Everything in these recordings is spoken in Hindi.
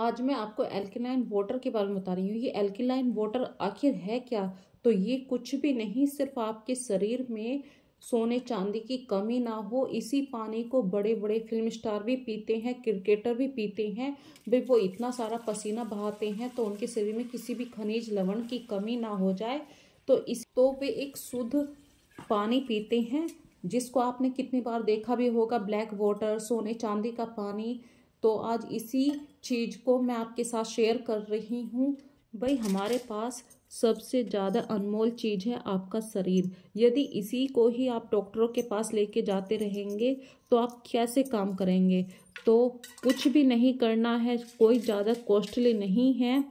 आज मैं आपको एल्किलाइन वाटर के बारे में बता रही हूँ ये एल्किलाइन वाटर आखिर है क्या तो ये कुछ भी नहीं सिर्फ आपके शरीर में सोने चांदी की कमी ना हो इसी पानी को बड़े बड़े फिल्म स्टार भी पीते हैं क्रिकेटर भी पीते हैं भाई वो इतना सारा पसीना बहाते हैं तो उनके शरीर में किसी भी खनिज लवण की कमी ना हो जाए तो इस तो वे एक शुद्ध पानी पीते हैं जिसको आपने कितनी बार देखा भी होगा ब्लैक वाटर सोने चांदी का पानी तो आज इसी चीज़ को मैं आपके साथ शेयर कर रही हूँ भाई हमारे पास सबसे ज़्यादा अनमोल चीज़ है आपका शरीर यदि इसी को ही आप डॉक्टरों के पास लेके जाते रहेंगे तो आप कैसे काम करेंगे तो कुछ भी नहीं करना है कोई ज़्यादा कॉस्टली नहीं है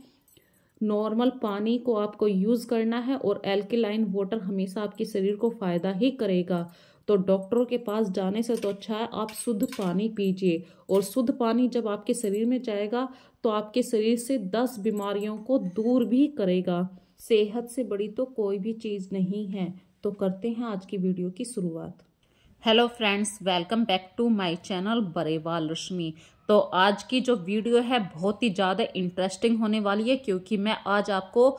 नॉर्मल पानी को आपको यूज़ करना है और एल्केलाइन वाटर हमेशा आपके शरीर को फ़ायदा ही करेगा तो डॉक्टरों के पास जाने से तो अच्छा है आप शुद्ध पानी पीजिए और शुद्ध पानी जब आपके शरीर में जाएगा तो आपके शरीर से दस बीमारियों को दूर भी करेगा सेहत से बड़ी तो कोई भी चीज़ नहीं है तो करते हैं आज की वीडियो की शुरुआत hello friends welcome back to my channel Barewal Rashmi तो आज की जो वीडियो है बहुत ही ज़्यादा इंटरेस्टिंग होने वाली है क्योंकि मैं आज आपको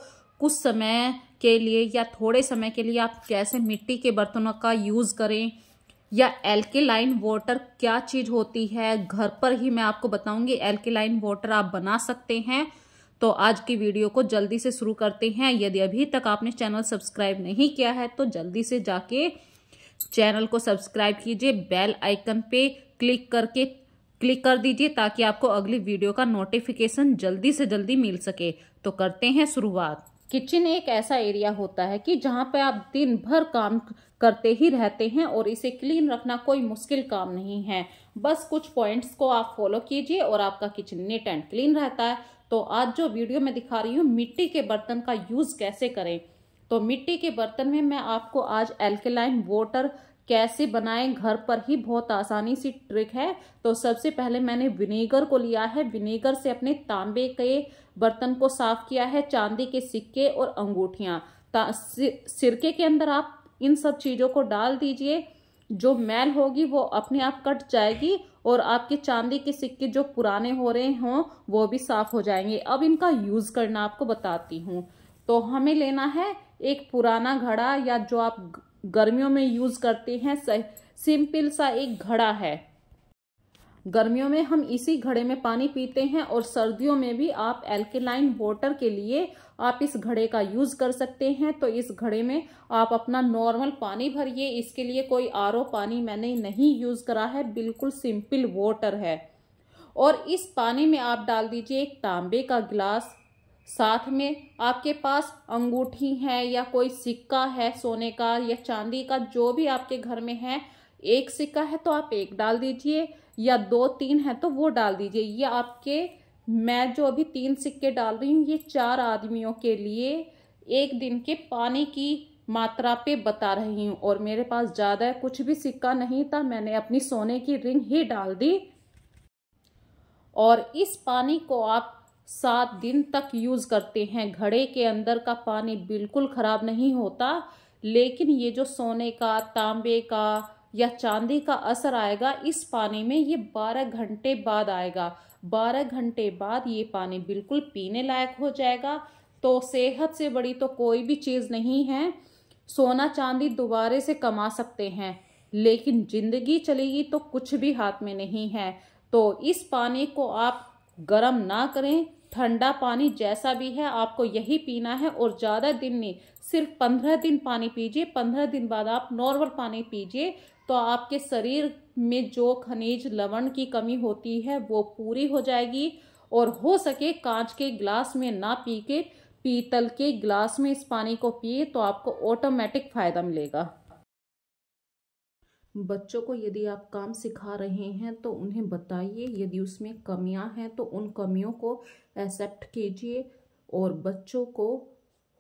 कुछ समय के लिए या थोड़े समय के लिए आप कैसे मिट्टी के बर्तनों का यूज़ करें या एल्केलाइन वाटर क्या चीज़ होती है घर पर ही मैं आपको बताऊंगी एल्केलाइन वाटर आप बना सकते हैं तो आज की वीडियो को जल्दी से शुरू करते हैं यदि अभी तक आपने चैनल सब्सक्राइब नहीं किया है तो जल्दी से जाके चैनल को सब्सक्राइब कीजिए बेल आइकन पे क्लिक करके क्लिक कर दीजिए ताकि आपको अगली वीडियो का नोटिफिकेशन जल्दी से जल्दी मिल सके तो करते हैं शुरुआत किचन एक ऐसा एरिया होता है कि जहाँ पे आप दिन भर काम करते ही रहते हैं और इसे क्लीन रखना कोई मुश्किल काम नहीं है बस कुछ पॉइंट्स को आप फॉलो कीजिए और आपका किचन नीट एंड क्लीन रहता है तो आज जो वीडियो में दिखा रही हूँ मिट्टी के बर्तन का यूज़ कैसे करें तो मिट्टी के बर्तन में मैं आपको आज एल्केलाइन वाटर कैसे बनाएं घर पर ही बहुत आसानी सी ट्रिक है तो सबसे पहले मैंने विनेगर को लिया है विनेगर से अपने तांबे के बर्तन को साफ किया है चांदी के सिक्के और अंगूठियाँ सिरके के अंदर आप इन सब चीज़ों को डाल दीजिए जो मैल होगी वो अपने आप कट जाएगी और आपके चांदी के सिक्के जो पुराने हो रहे हों वो भी साफ हो जाएंगे अब इनका यूज़ करना आपको बताती हूँ तो हमें लेना है एक पुराना घड़ा या जो आप गर्मियों में यूज़ करते हैं सिंपल सा एक घड़ा है गर्मियों में हम इसी घड़े में पानी पीते हैं और सर्दियों में भी आप एल्केलाइन वाटर के लिए आप इस घड़े का यूज़ कर सकते हैं तो इस घड़े में आप अपना नॉर्मल पानी भरिए इसके लिए कोई आर पानी मैंने नहीं यूज़ करा है बिल्कुल सिंपल वाटर है और इस पानी में आप डाल दीजिए एक तांबे का गिलास साथ में आपके पास अंगूठी है या कोई सिक्का है सोने का या चांदी का जो भी आपके घर में है एक सिक्का है तो आप एक डाल दीजिए या दो तीन है तो वो डाल दीजिए ये आपके मैं जो अभी तीन सिक्के डाल रही हूँ ये चार आदमियों के लिए एक दिन के पानी की मात्रा पे बता रही हूँ और मेरे पास ज़्यादा कुछ भी सिक्का नहीं था मैंने अपनी सोने की रिंग ही डाल दी और इस पानी को आप सात दिन तक यूज़ करते हैं घड़े के अंदर का पानी बिल्कुल ख़राब नहीं होता लेकिन ये जो सोने का तांबे का या चांदी का असर आएगा इस पानी में ये बारह घंटे बाद आएगा बारह घंटे बाद ये पानी बिल्कुल पीने लायक हो जाएगा तो सेहत से बड़ी तो कोई भी चीज़ नहीं है सोना चांदी दोबारे से कमा सकते हैं लेकिन ज़िंदगी चलेगी तो कुछ भी हाथ में नहीं है तो इस पानी को आप गरम ना करें ठंडा पानी जैसा भी है आपको यही पीना है और ज़्यादा दिन नहीं सिर्फ पंद्रह दिन पानी पीजिए पंद्रह दिन बाद आप नॉर्मल पानी पीजिए तो आपके शरीर में जो खनिज लवण की कमी होती है वो पूरी हो जाएगी और हो सके कांच के गिलास में ना पी के पीतल के गिलास में इस पानी को पिए तो आपको ऑटोमेटिक फ़ायदा मिलेगा बच्चों को यदि आप काम सिखा रहे हैं तो उन्हें बताइए यदि उसमें कमियां हैं तो उन कमियों को एक्सेप्ट कीजिए और बच्चों को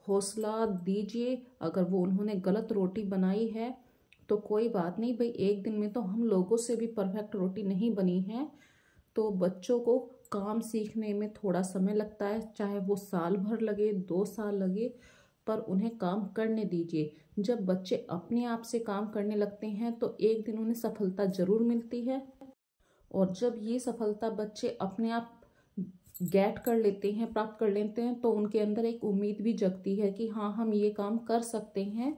हौसला दीजिए अगर वो उन्होंने गलत रोटी बनाई है तो कोई बात नहीं भाई एक दिन में तो हम लोगों से भी परफेक्ट रोटी नहीं बनी है तो बच्चों को काम सीखने में थोड़ा समय लगता है चाहे वो साल भर लगे दो साल लगे पर उन्हें काम करने दीजिए जब बच्चे अपने आप से काम करने लगते हैं तो एक दिन उन्हें सफलता जरूर मिलती है और जब ये सफलता बच्चे अपने आप गेट कर लेते हैं प्राप्त कर लेते हैं तो उनके अंदर एक उम्मीद भी जगती है कि हाँ हम ये काम कर सकते हैं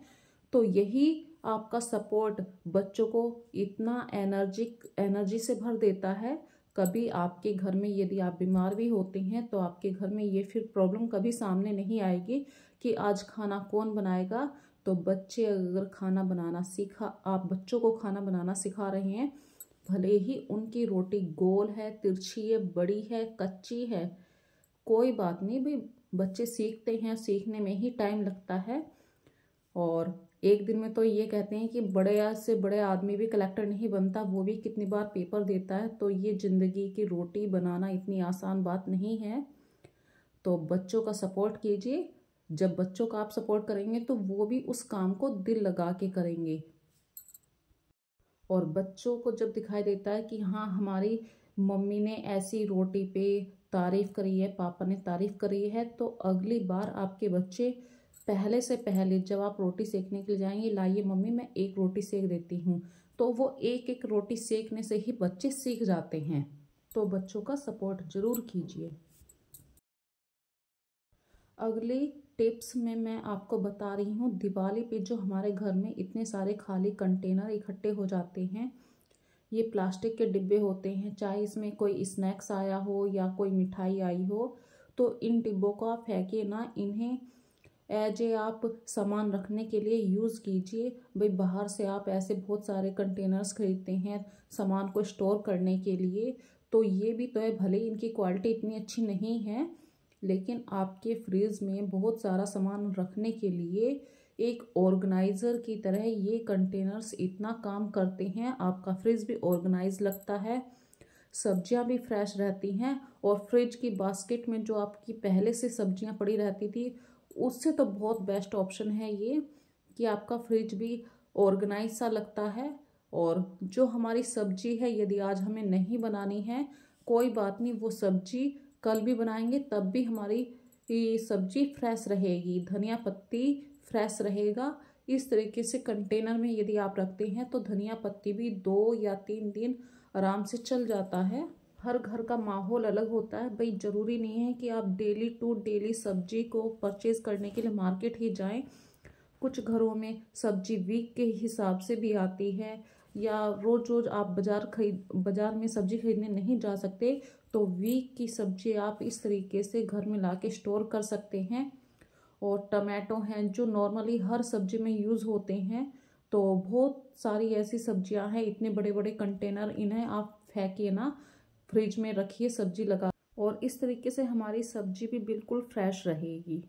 तो यही आपका सपोर्ट बच्चों को इतना एनर्जिक एनर्जी से भर देता है कभी आपके घर में यदि आप बीमार भी होते हैं तो आपके घर में ये फिर प्रॉब्लम कभी सामने नहीं आएगी कि आज खाना कौन बनाएगा तो बच्चे अगर खाना बनाना सीखा आप बच्चों को खाना बनाना सिखा रहे हैं भले ही उनकी रोटी गोल है तिरछी है बड़ी है कच्ची है कोई बात नहीं भाई बच्चे सीखते हैं सीखने में ही टाइम लगता है और एक दिन में तो ये कहते हैं कि बड़े से बड़े आदमी भी कलेक्टर नहीं बनता वो भी कितनी बार पेपर देता है तो ये ज़िंदगी की रोटी बनाना इतनी आसान बात नहीं है तो बच्चों का सपोर्ट कीजिए जब बच्चों का आप सपोर्ट करेंगे तो वो भी उस काम को दिल लगा के करेंगे और बच्चों को जब दिखाई देता है कि हाँ हमारी मम्मी ने ऐसी रोटी पे तारीफ करी है पापा ने तारीफ करी है तो अगली बार आपके बच्चे पहले से पहले जब आप रोटी सेकने के लिए जाएंगे लाइए मम्मी मैं एक रोटी सेक देती हूँ तो वो एक एक रोटी सेकने से ही बच्चे सीख जाते हैं तो बच्चों का सपोर्ट जरूर कीजिए अगली टिप्स में मैं आपको बता रही हूँ दिवाली पे जो हमारे घर में इतने सारे खाली कंटेनर इकट्ठे हो जाते हैं ये प्लास्टिक के डिब्बे होते हैं चाहे इसमें कोई स्नैक्स आया हो या कोई मिठाई आई हो तो इन डिब्बों को आप फेंकिए ना इन्हें एज ए आप सामान रखने के लिए यूज़ कीजिए भाई बाहर से आप ऐसे बहुत सारे कंटेनर्स खरीदते हैं सामान को स्टोर करने के लिए तो ये भी तो है भले इनकी क्वालिटी इतनी अच्छी नहीं है लेकिन आपके फ्रिज में बहुत सारा सामान रखने के लिए एक ऑर्गेनाइज़र की तरह ये कंटेनर्स इतना काम करते हैं आपका फ्रिज भी ऑर्गेनाइज लगता है सब्जियां भी फ्रेश रहती हैं और फ्रिज की बास्केट में जो आपकी पहले से सब्जियां पड़ी रहती थी उससे तो बहुत बेस्ट ऑप्शन है ये कि आपका फ्रिज भी ऑर्गेनाइज सा लगता है और जो हमारी सब्जी है यदि आज हमें नहीं बनानी है कोई बात नहीं वो सब्जी कल भी बनाएंगे तब भी हमारी सब्जी फ्रेश रहेगी धनिया पत्ती फ्रेश रहेगा इस तरीके से कंटेनर में यदि आप रखते हैं तो धनिया पत्ती भी दो या तीन दिन आराम से चल जाता है हर घर का माहौल अलग होता है भाई ज़रूरी नहीं है कि आप डेली टू डेली सब्जी को परचेज़ करने के लिए मार्केट ही जाएं कुछ घरों में सब्जी वीक के हिसाब से भी आती है या रोज़ रोज़ आप बाज़ार खरीद बाज़ार में सब्ज़ी खरीदने नहीं जा सकते तो वीक की सब्ज़ी आप इस तरीके से घर में ला के स्टोर कर सकते हैं और टमाटो हैं जो नॉर्मली हर सब्ज़ी में यूज़ होते हैं तो बहुत सारी ऐसी सब्जियां हैं इतने बड़े बड़े कंटेनर इन्हें आप फेंकिए ना फ्रिज में रखिए सब्जी लगा और इस तरीके से हमारी सब्जी भी बिल्कुल फ्रेश रहेगी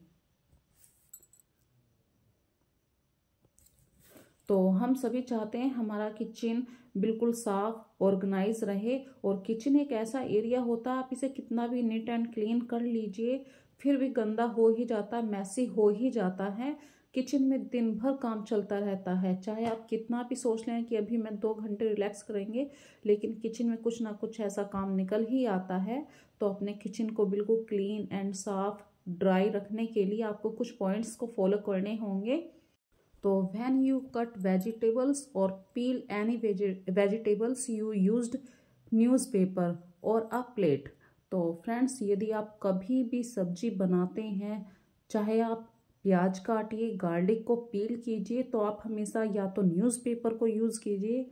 तो हम सभी चाहते हैं हमारा किचन बिल्कुल साफ ऑर्गेनाइज रहे और किचन एक ऐसा एरिया होता है आप इसे कितना भी नीट एंड क्लीन कर लीजिए फिर भी गंदा हो ही जाता है मैसी हो ही जाता है किचन में दिन भर काम चलता रहता है चाहे आप कितना भी सोच लें कि अभी मैं दो घंटे रिलैक्स करेंगे लेकिन किचन में कुछ ना कुछ ऐसा काम निकल ही आता है तो अपने किचन को बिल्कुल क्लीन एंड साफ ड्राई रखने के लिए आपको कुछ पॉइंट्स को फॉलो करने होंगे तो वैन यू कट वेजिटेबल्स और peel any vegetables you use newspaper और अ प्लेट तो फ्रेंड्स यदि आप कभी भी सब्जी बनाते हैं चाहे आप प्याज काटिए गार्लिक को पील कीजिए तो आप हमेशा या तो न्यूज़पेपर को यूज़ कीजिए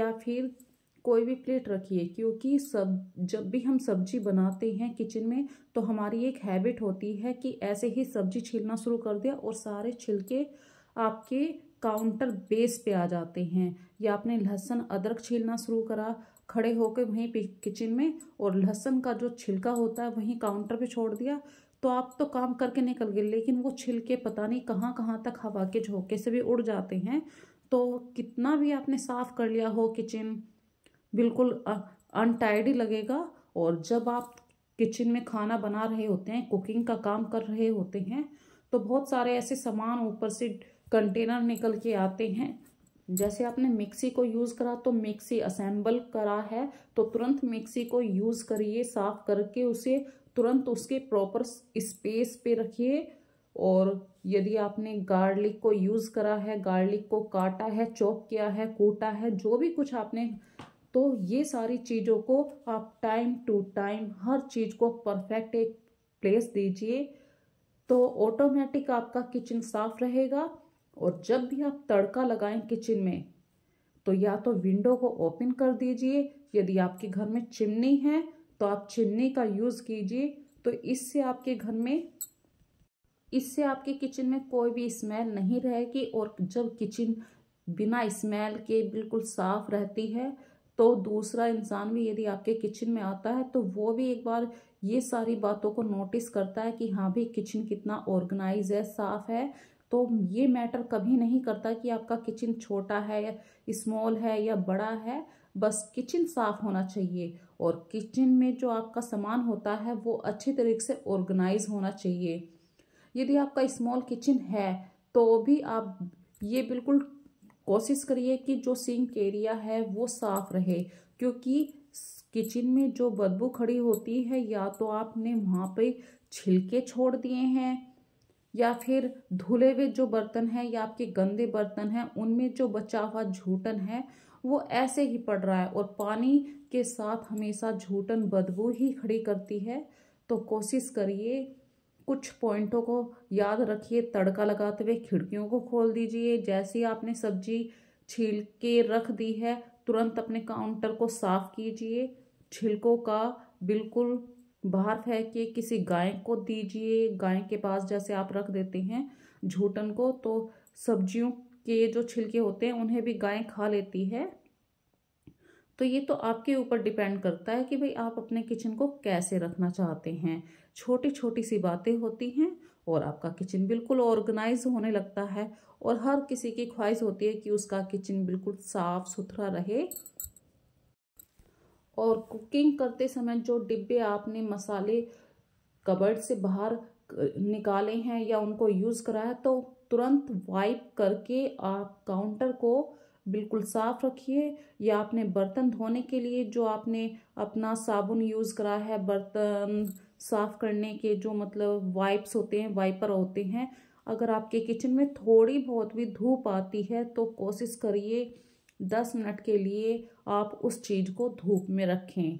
या फिर कोई भी प्लेट रखिए क्योंकि सब जब भी हम सब्जी बनाते हैं किचन में तो हमारी एक हैबिट होती है कि ऐसे ही सब्जी छीलना शुरू कर दिया और सारे छिलके आपके काउंटर बेस पे आ जाते हैं या आपने लहसुन अदरक छीलना शुरू करा खड़े होकर वहीं किचन में और लहसुन का जो छिलका होता है वहीं काउंटर पे छोड़ दिया तो आप तो काम करके निकल गए लेकिन वो छिलके पता नहीं कहाँ कहाँ तक हवा के झोंके से भी उड़ जाते हैं तो कितना भी आपने साफ़ कर लिया हो किचन बिल्कुल अनटाइडी लगेगा और जब आप किचन में खाना बना रहे होते हैं कुकिंग का काम कर रहे होते हैं तो बहुत सारे ऐसे सामान ऊपर से कंटेनर निकल के आते हैं जैसे आपने मिक्सी को यूज़ करा तो मिक्सी असेंबल करा है तो तुरंत मिक्सी को यूज़ करिए साफ करके उसे तुरंत उसके प्रॉपर स्पेस पे रखिए और यदि आपने गार्लिक को यूज़ करा है गार्लिक को काटा है चॉप किया है कूटा है जो भी कुछ आपने तो ये सारी चीज़ों को आप टाइम टू टाइम हर चीज़ को परफेक्ट एक प्लेस दीजिए तो ऑटोमेटिक आपका किचन साफ रहेगा और जब भी आप तड़का लगाएं किचन में तो या तो विंडो को ओपन कर दीजिए यदि आपके घर में चिमनी है तो आप चिमनी का यूज़ कीजिए तो इससे आपके घर में इससे आपके किचन में कोई भी स्मेल नहीं रहेगी और जब किचन बिना स्मेल के बिल्कुल साफ रहती है तो दूसरा इंसान भी यदि आपके किचन में आता है तो वो भी एक बार ये सारी बातों को नोटिस करता है कि हाँ भाई किचन कितना ऑर्गेनाइज है साफ है तो ये मैटर कभी नहीं करता कि आपका किचन छोटा है या स्मॉल है या बड़ा है बस किचन साफ होना चाहिए और किचन में जो आपका सामान होता है वो अच्छे तरीके से ऑर्गेनाइज होना चाहिए यदि आपका स्मॉल किचन है तो भी आप ये बिल्कुल कोशिश करिए कि जो सिंक एरिया है वो साफ रहे क्योंकि किचन में जो बदबू खड़ी होती है या तो आपने वहाँ पे छिलके छोड़ दिए हैं या फिर धुले हुए जो बर्तन हैं या आपके गंदे बर्तन हैं उनमें जो बचा हुआ झूठन है वो ऐसे ही पड़ रहा है और पानी के साथ हमेशा झूठन बदबू ही खड़ी करती है तो कोशिश करिए कुछ पॉइंटों को याद रखिए तड़का लगाते हुए खिड़कियों को खोल दीजिए जैसे ही आपने सब्जी छील के रख दी है तुरंत अपने काउंटर को साफ कीजिए छिलकों का बिल्कुल बाहर फेंक के किसी गाय को दीजिए गाय के पास जैसे आप रख देते हैं झूठन को तो सब्जियों के जो छिलके होते हैं उन्हें भी गाय खा लेती है तो ये तो आपके ऊपर डिपेंड करता है कि भाई आप अपने किचन को कैसे रखना चाहते हैं छोटी छोटी सी बातें होती हैं और आपका किचन बिल्कुल ऑर्गेनाइज होने लगता है और हर किसी की ख्वाहिश होती है कि उसका किचन बिल्कुल साफ़ सुथरा रहे और कुकिंग करते समय जो डिब्बे आपने मसाले कबर्ड से बाहर निकाले हैं या उनको यूज़ कराया तो तुरंत वाइप करके आप काउंटर को बिल्कुल साफ़ रखिए या आपने बर्तन धोने के लिए जो आपने अपना साबुन यूज़ करा है बर्तन साफ़ करने के जो मतलब वाइप्स होते हैं वाइपर होते हैं अगर आपके किचन में थोड़ी बहुत भी धूप आती है तो कोशिश करिए दस मिनट के लिए आप उस चीज़ को धूप में रखें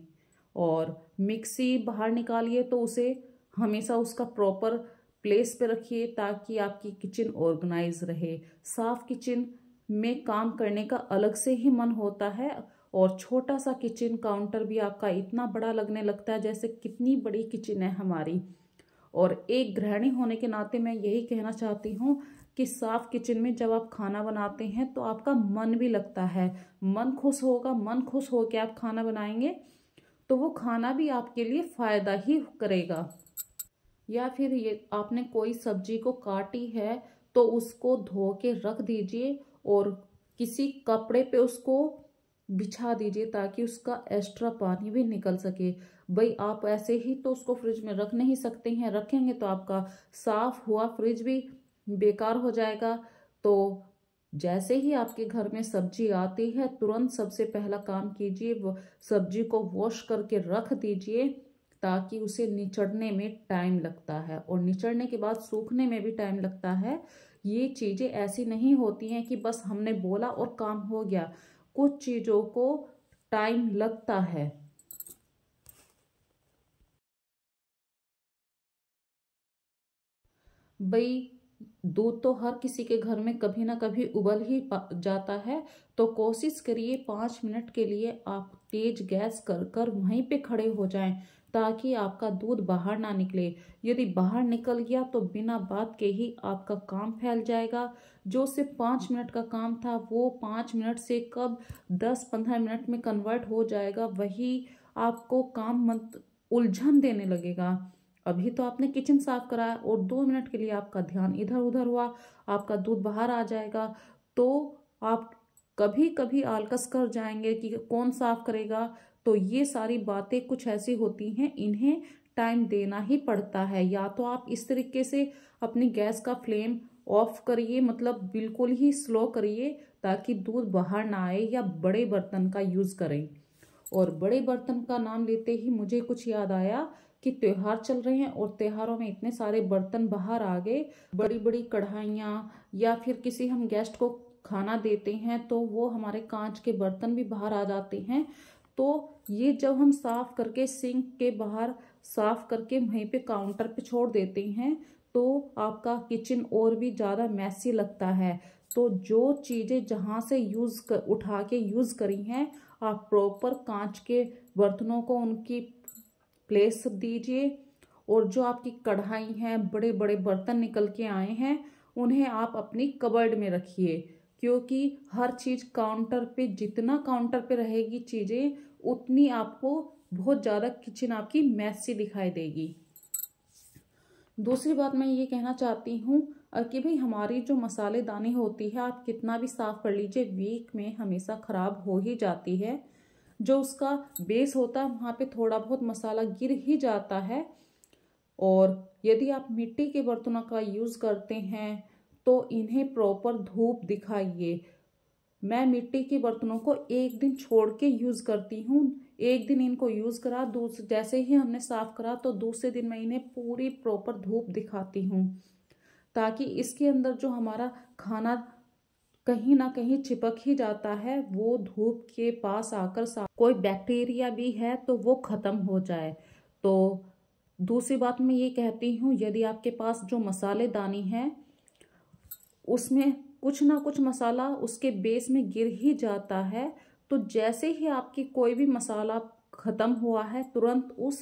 और मिक्सी बाहर निकालिए तो उसे हमेशा उसका प्रॉपर प्लेस पे रखिए ताकि आपकी किचन ऑर्गेनाइज रहे साफ किचन में काम करने का अलग से ही मन होता है और छोटा सा किचन काउंटर भी आपका इतना बड़ा लगने लगता है जैसे कितनी बड़ी किचन है हमारी और एक गृहिणी होने के नाते मैं यही कहना चाहती हूँ कि साफ़ किचन में जब आप खाना बनाते हैं तो आपका मन भी लगता है मन खुश होगा मन खुश हो के आप खाना बनाएंगे तो वो खाना भी आपके लिए फ़ायदा ही करेगा या फिर ये आपने कोई सब्जी को काटी है तो उसको धो के रख दीजिए और किसी कपड़े पे उसको बिछा दीजिए ताकि उसका एक्स्ट्रा पानी भी निकल सके भाई आप ऐसे ही तो उसको फ्रिज में रख नहीं सकते हैं रखेंगे तो आपका साफ़ हुआ फ्रिज भी बेकार हो जाएगा तो जैसे ही आपके घर में सब्जी आती है तुरंत सबसे पहला काम कीजिए सब्जी को वॉश करके रख दीजिए ताकि उसे निचड़ने में टाइम लगता है और निचड़ने के बाद सूखने में भी टाइम लगता है ये चीज़ें ऐसी नहीं होती हैं कि बस हमने बोला और काम हो गया कुछ चीज़ों को टाइम लगता है भाई दूध तो हर किसी के घर में कभी ना कभी उबल ही जाता है तो कोशिश करिए पाँच मिनट के लिए आप तेज गैस कर कर वहीं पे खड़े हो जाएं ताकि आपका दूध बाहर ना निकले यदि बाहर निकल गया तो बिना बात के ही आपका काम फैल जाएगा जो सिर्फ पाँच मिनट का काम था वो पाँच मिनट से कब दस पंद्रह मिनट में कन्वर्ट हो जाएगा वही आपको काम मत उलझन देने लगेगा अभी तो आपने किचन साफ कराया और दो मिनट के लिए आपका ध्यान इधर उधर हुआ आपका दूध बाहर आ जाएगा तो आप कभी कभी आलकस कर जाएंगे कि कौन साफ करेगा तो ये सारी बातें कुछ ऐसी होती हैं इन्हें टाइम देना ही पड़ता है या तो आप इस तरीके से अपनी गैस का फ्लेम ऑफ करिए मतलब बिल्कुल ही स्लो करिए ताकि दूध बाहर ना आए या बड़े बर्तन का यूज़ करें और बड़े बर्तन का नाम लेते ही मुझे कुछ याद आया कि त्यौहार चल रहे हैं और त्यौहारों में इतने सारे बर्तन बाहर आ गए बड़ी बड़ी कढ़ाइयाँ या फिर किसी हम गेस्ट को खाना देते हैं तो वो हमारे कांच के बर्तन भी बाहर आ जाते हैं तो ये जब हम साफ़ करके सिंक के बाहर साफ़ करके वहीं पे काउंटर पे छोड़ देते हैं तो आपका किचन और भी ज़्यादा मैसी लगता है तो जो चीज़ें जहाँ से यूज़ कर उठा के यूज़ करी हैं आप प्रॉपर कांच के बर्तनों को उनकी प्लेस दीजिए और जो आपकी कढ़ाई हैं बड़े बड़े बर्तन निकल के आए हैं उन्हें आप अपनी कबर्ड में रखिए क्योंकि हर चीज़ काउंटर पे जितना काउंटर पे रहेगी चीज़ें उतनी आपको बहुत ज़्यादा किचन आपकी मैसी दिखाई देगी दूसरी बात मैं ये कहना चाहती हूँ कि भाई हमारी जो मसाले दाने होती है आप कितना भी साफ़ कर लीजिए वीक में हमेशा ख़राब हो ही जाती है जो उसका बेस होता है वहाँ पे थोड़ा बहुत मसाला गिर ही जाता है और यदि आप मिट्टी के बर्तनों का यूज़ करते हैं तो इन्हें प्रॉपर धूप दिखाइए मैं मिट्टी के बर्तनों को एक दिन छोड़ के यूज़ करती हूँ एक दिन इनको यूज़ करा दूसरे जैसे ही हमने साफ़ करा तो दूसरे दिन मैं इन्हें पूरी प्रॉपर धूप दिखाती हूँ ताकि इसके अंदर जो हमारा खाना कहीं ना कहीं चिपक ही जाता है वो धूप के पास आकर सा कोई बैक्टीरिया भी है तो वो ख़त्म हो जाए तो दूसरी बात मैं ये कहती हूँ यदि आपके पास जो मसाले दानी है उसमें कुछ ना कुछ मसाला उसके बेस में गिर ही जाता है तो जैसे ही आपकी कोई भी मसाला ख़त्म हुआ है तुरंत उस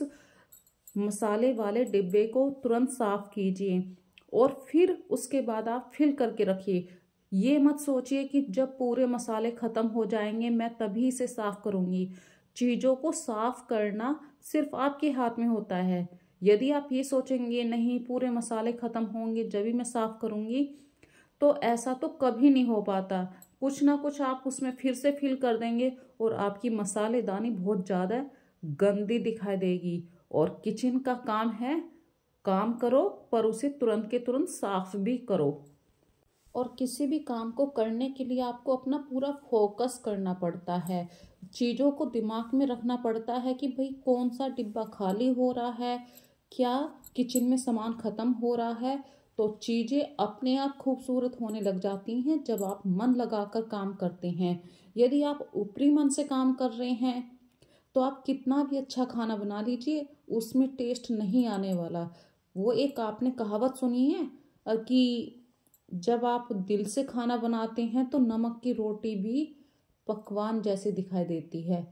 मसाले वाले डिब्बे को तुरंत साफ़ कीजिए और फिर उसके बाद आप फिल करके रखिए ये मत सोचिए कि जब पूरे मसाले ख़त्म हो जाएंगे मैं तभी इसे साफ़ करूँगी चीज़ों को साफ़ करना सिर्फ आपके हाथ में होता है यदि आप ये सोचेंगे नहीं पूरे मसाले ख़त्म होंगे जब ही मैं साफ़ करूँगी तो ऐसा तो कभी नहीं हो पाता कुछ ना कुछ आप उसमें फिर से फिल कर देंगे और आपकी मसालेदानी बहुत ज़्यादा गंदी दिखाई देगी और किचन का काम है काम करो पर उसे तुरंत के तुरंत साफ भी करो और किसी भी काम को करने के लिए आपको अपना पूरा फोकस करना पड़ता है चीज़ों को दिमाग में रखना पड़ता है कि भाई कौन सा डिब्बा खाली हो रहा है क्या किचन में सामान ख़त्म हो रहा है तो चीज़ें अपने आप खूबसूरत होने लग जाती हैं जब आप मन लगाकर काम करते हैं यदि आप ऊपरी मन से काम कर रहे हैं तो आप कितना भी अच्छा खाना बना लीजिए उसमें टेस्ट नहीं आने वाला वो एक आपने कहावत सुनी है कि जब आप दिल से खाना बनाते हैं तो नमक की रोटी भी पकवान जैसे दिखाई देती है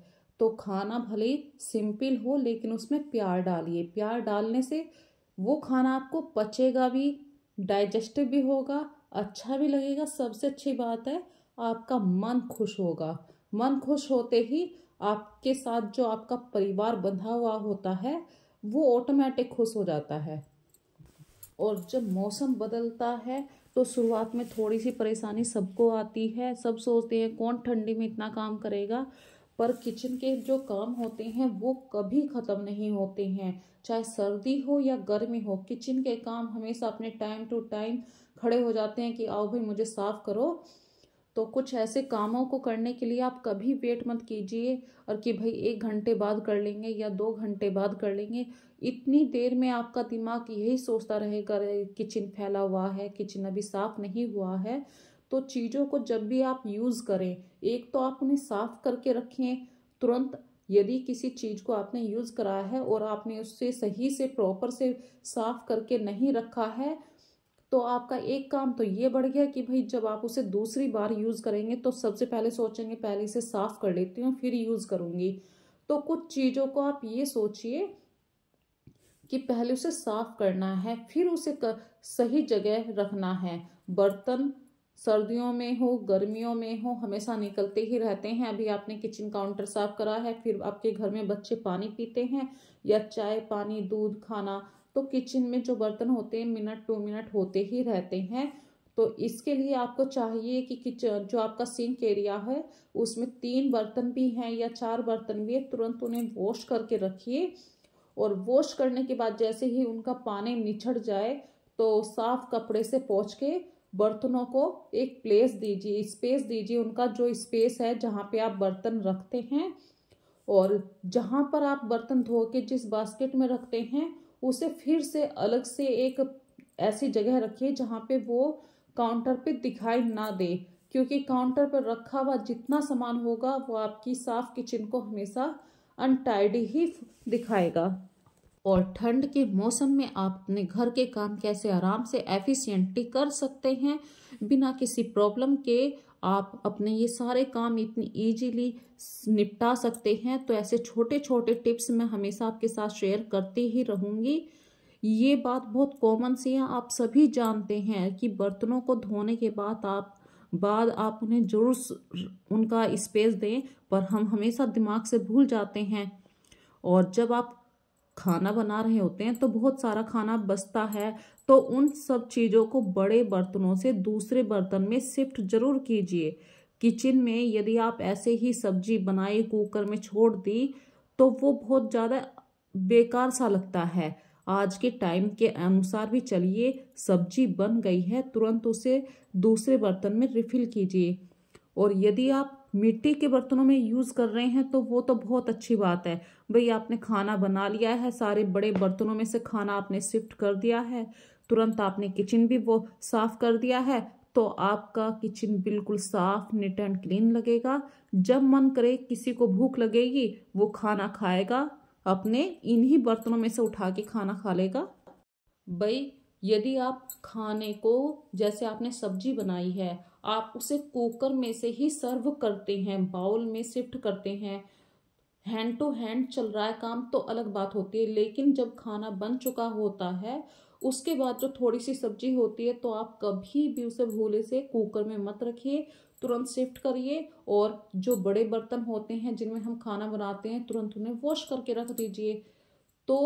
तो खाना भले ही सिंपल हो लेकिन उसमें प्यार डालिए प्यार डालने से वो खाना आपको पचेगा भी डाइजेस्टिव भी होगा अच्छा भी लगेगा सबसे अच्छी बात है आपका मन खुश होगा मन खुश होते ही आपके साथ जो आपका परिवार बंधा हुआ होता है वो ऑटोमेटिक खुश हो जाता है और जब मौसम बदलता है तो शुरुआत में थोड़ी सी परेशानी सबको आती है सब सोचते हैं कौन ठंडी में इतना काम करेगा पर किचन के जो काम होते हैं वो कभी ख़त्म नहीं होते हैं चाहे सर्दी हो या गर्मी हो किचन के काम हमेशा अपने टाइम टू टाइम खड़े हो जाते हैं कि आओ भाई मुझे साफ़ करो तो कुछ ऐसे कामों को करने के लिए आप कभी वेट मत कीजिए और कि भाई एक घंटे बाद कर लेंगे या दो घंटे बाद कर लेंगे इतनी देर में आपका दिमाग यही सोचता रहेगा किचन फैला हुआ है किचन अभी साफ़ नहीं हुआ है तो चीज़ों को जब भी आप यूज़ करें एक तो आप उन्हें साफ करके रखें तुरंत यदि किसी चीज़ को आपने यूज़ कराया है और आपने उससे सही से प्रॉपर से साफ करके नहीं रखा है तो आपका एक काम तो ये बढ़ गया कि भाई जब आप उसे दूसरी बार यूज़ करेंगे तो सबसे पहले सोचेंगे पहले इसे साफ़ कर लेती हूँ फिर यूज़ करूँगी तो कुछ चीज़ों को आप ये सोचिए कि पहले उसे साफ़ करना है फिर उसे कर, सही जगह रखना है बर्तन सर्दियों में हो गर्मियों में हो हमेशा निकलते ही रहते हैं अभी आपने किचन काउंटर साफ करा है फिर आपके घर में बच्चे पानी पीते हैं या चाय पानी दूध खाना तो किचन में जो बर्तन होते हैं मिनट टू मिनट होते ही रहते हैं तो इसके लिए आपको चाहिए कि किचन जो आपका सिंक एरिया है उसमें तीन बर्तन भी हैं या चार बर्तन भी है तुरंत उन्हें वॉश करके रखिए और वॉश करने के बाद जैसे ही उनका पानी निछड़ जाए तो साफ कपड़े से पोंछ के बर्तनों को एक प्लेस दीजिए स्पेस दीजिए उनका जो स्पेस है जहाँ पे आप बर्तन रखते हैं और जहाँ पर आप बर्तन धो के जिस बास्केट में रखते हैं उसे फिर से अलग से एक ऐसी जगह रखिए जहाँ पे वो काउंटर पे दिखाई ना दे क्योंकि काउंटर पर रखा हुआ जितना सामान होगा वो आपकी साफ किचन को हमेशा अनटाइडी ही दिखाएगा और ठंड के मौसम में आप अपने घर के काम कैसे आराम से एफिशिएंटली कर सकते हैं बिना किसी प्रॉब्लम के आप अपने ये सारे काम इतनी इजीली निपटा सकते हैं तो ऐसे छोटे छोटे टिप्स मैं हमेशा आपके साथ शेयर करती ही रहूँगी ये बात बहुत कॉमन सी है आप सभी जानते हैं कि बर्तनों को धोने के बाद आप बाद आप उन्हें जरूर उनका स्पेस दें पर हम हमेशा दिमाग से भूल जाते हैं और जब आप खाना बना रहे होते हैं तो बहुत सारा खाना बचता है तो उन सब चीज़ों को बड़े बर्तनों से दूसरे बर्तन में शिफ्ट जरूर कीजिए किचन में यदि आप ऐसे ही सब्जी बनाई कुकर में छोड़ दी तो वो बहुत ज़्यादा बेकार सा लगता है आज के टाइम के अनुसार भी चलिए सब्जी बन गई है तुरंत उसे दूसरे बर्तन में रिफिल कीजिए और यदि आप मिट्टी के बर्तनों में यूज़ कर रहे हैं तो वो तो बहुत अच्छी बात है भाई आपने खाना बना लिया है सारे बड़े बर्तनों में से खाना आपने शिफ्ट कर दिया है तुरंत आपने किचन भी वो साफ़ कर दिया है तो आपका किचन बिल्कुल साफ नीट एंड क्लीन लगेगा जब मन करे किसी को भूख लगेगी वो खाना खाएगा अपने इन्हीं बर्तनों में से उठा के खाना खा लेगा भाई यदि आप खाने को जैसे आपने सब्जी बनाई है आप उसे कुकर में से ही सर्व करते हैं बाउल में शिफ्ट करते हैं हैंड टू हैंड चल रहा है काम तो अलग बात होती है लेकिन जब खाना बन चुका होता है उसके बाद जो थोड़ी सी सब्जी होती है तो आप कभी भी उसे भूले से कुकर में मत रखिए तुरंत शिफ्ट करिए और जो बड़े बर्तन होते हैं जिनमें हम खाना बनाते हैं तुरंत उन्हें वॉश करके रख दीजिए तो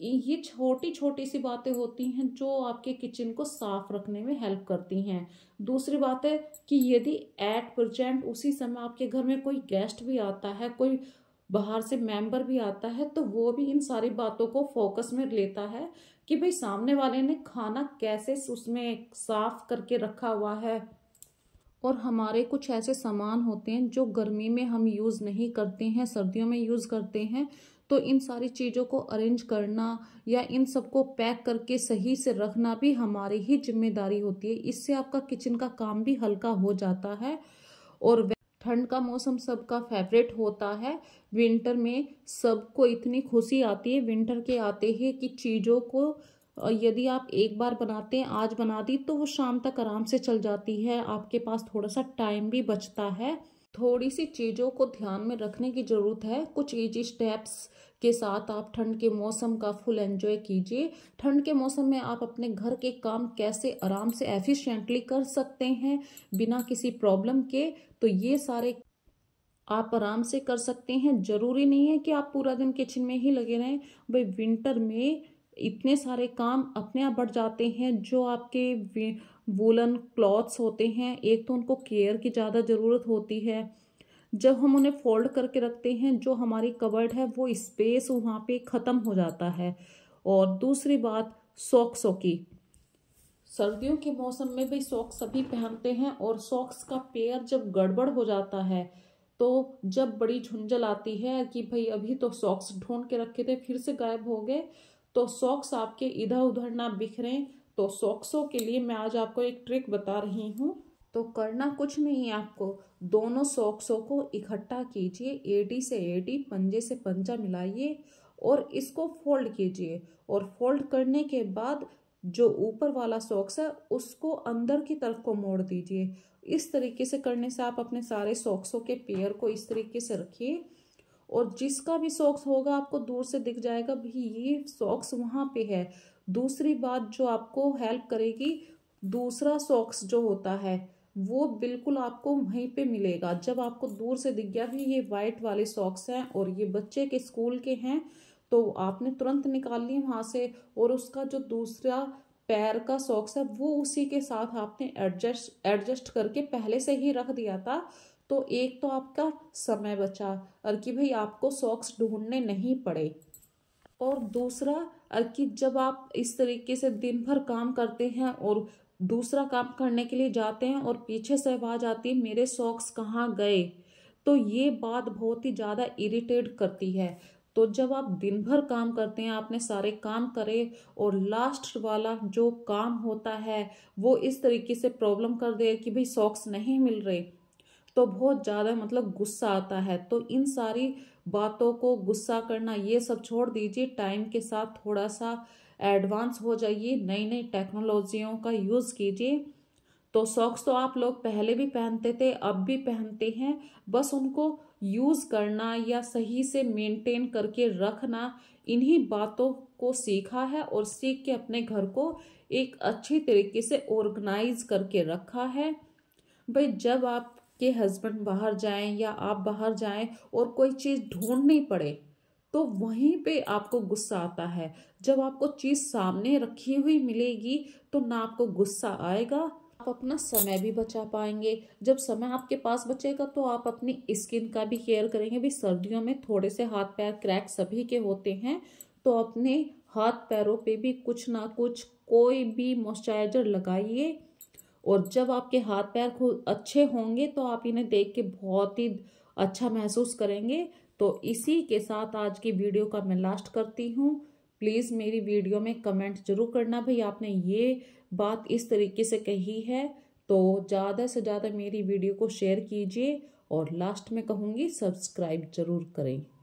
ये छोटी छोटी सी बातें होती हैं जो आपके किचन को साफ रखने में हेल्प करती हैं दूसरी बात है कि यदि एट प्रजेंट उसी समय आपके घर में कोई गेस्ट भी आता है कोई बाहर से मेंबर भी आता है तो वो भी इन सारी बातों को फोकस में लेता है कि भाई सामने वाले ने खाना कैसे उसमें साफ करके रखा हुआ है और हमारे कुछ ऐसे सामान होते हैं जो गर्मी में हम यूज़ नहीं करते हैं सर्दियों में यूज़ करते हैं तो इन सारी चीज़ों को अरेंज करना या इन सबको पैक करके सही से रखना भी हमारी ही जिम्मेदारी होती है इससे आपका किचन का काम भी हल्का हो जाता है और ठंड का मौसम सबका फेवरेट होता है विंटर में सबको इतनी खुशी आती है विंटर के आते ही कि चीज़ों को यदि आप एक बार बनाते हैं आज बना दी तो वो शाम तक आराम से चल जाती है आपके पास थोड़ा सा टाइम भी बचता है थोड़ी सी चीज़ों को ध्यान में रखने की ज़रूरत है कुछ ईजी स्टेप्स के साथ आप ठंड के मौसम का फुल एंजॉय कीजिए ठंड के मौसम में आप अपने घर के काम कैसे आराम से एफिशिएंटली कर सकते हैं बिना किसी प्रॉब्लम के तो ये सारे आप आराम से कर सकते हैं ज़रूरी नहीं है कि आप पूरा दिन किचन में ही लगे रहें भाई विंटर में इतने सारे काम अपने आप बढ़ जाते हैं जो आपके वूलन क्लॉथ्स होते हैं एक तो उनको केयर की ज़्यादा ज़रूरत होती है जब हम उन्हें फोल्ड करके रखते हैं जो हमारी कवर्ड है वो स्पेस वहाँ पे ख़त्म हो जाता है और दूसरी बात सॉक्सों की सर्दियों के मौसम में भी सॉक्स सभी पहनते हैं और सॉक्स का पेयर जब गड़बड़ हो जाता है तो जब बड़ी झुंझल आती है कि भाई अभी तो सॉक्स ढूंढ के रखे थे फिर से गायब हो गए तो सॉक्स आपके इधर उधर ना बिखरें तो सॉक्सों के लिए मैं आज आपको एक ट्रिक बता रही हूँ तो करना कुछ नहीं है आपको दोनों सॉक्सों को इकट्ठा कीजिए एडी से एडी पंजे से पंजा मिलाइए और इसको फोल्ड कीजिए और फोल्ड करने के बाद जो ऊपर वाला सॉक्स है उसको अंदर की तरफ को मोड़ दीजिए इस तरीके से करने से आप अपने सारे सॉक्सों के पेयर को इस तरीके से रखिए और जिसका भी सॉक्स होगा आपको दूर से दिख जाएगा भी ये सॉक्स वहाँ पे है दूसरी बात जो आपको हेल्प करेगी दूसरा सॉक्स जो होता है वो बिल्कुल आपको वहीं पे मिलेगा जब आपको दूर से दिख गया भी ये वाइट वाले सॉक्स हैं और ये बच्चे के स्कूल के हैं तो आपने तुरंत निकाल लिए वहाँ से और उसका जो दूसरा पैर का सॉक्स है वो उसी के साथ आपने एडजस्ट एडजस्ट करके पहले से ही रख दिया था तो एक तो आपका समय बचा और कि भाई आपको सॉक्स ढूंढने नहीं पड़े और दूसरा और कि जब आप इस तरीके से दिन भर काम करते हैं और दूसरा काम करने के लिए जाते हैं और पीछे से आवाज आती है मेरे सॉक्स कहाँ गए तो ये बात बहुत ही ज़्यादा इरिटेट करती है तो जब आप दिन भर काम करते हैं आपने सारे काम करे और लास्ट वाला जो काम होता है वो इस तरीके से प्रॉब्लम कर दे कि भाई सॉक्स नहीं मिल रहे तो बहुत ज़्यादा मतलब गुस्सा आता है तो इन सारी बातों को गुस्सा करना ये सब छोड़ दीजिए टाइम के साथ थोड़ा सा एडवांस हो जाइए नई नई टेक्नोलॉजियों का यूज़ कीजिए तो सॉक्स तो आप लोग पहले भी पहनते थे अब भी पहनते हैं बस उनको यूज़ करना या सही से मेंटेन करके रखना इन्हीं बातों को सीखा है और सीख के अपने घर को एक अच्छी तरीके से ऑर्गेनाइज करके रखा है भाई जब आप के हस्बैंड बाहर जाएं या आप बाहर जाएं और कोई चीज़ ढूंढनी पड़े तो वहीं पे आपको गुस्सा आता है जब आपको चीज़ सामने रखी हुई मिलेगी तो ना आपको गुस्सा आएगा आप अपना समय भी बचा पाएंगे जब समय आपके पास बचेगा तो आप अपनी स्किन का भी केयर करेंगे भी सर्दियों में थोड़े से हाथ पैर क्रैक सभी के होते हैं तो अपने हाथ पैरों पे भी कुछ ना कुछ कोई भी मॉइस्चराइजर लगाइए और जब आपके हाथ पैर खुद अच्छे होंगे तो आप इन्हें देख के बहुत ही अच्छा महसूस करेंगे तो इसी के साथ आज की वीडियो का मैं लास्ट करती हूँ प्लीज़ मेरी वीडियो में कमेंट जरूर करना भाई आपने ये बात इस तरीके से कही है तो ज़्यादा से ज़्यादा मेरी वीडियो को शेयर कीजिए और लास्ट में कहूँगी सब्सक्राइब जरूर करें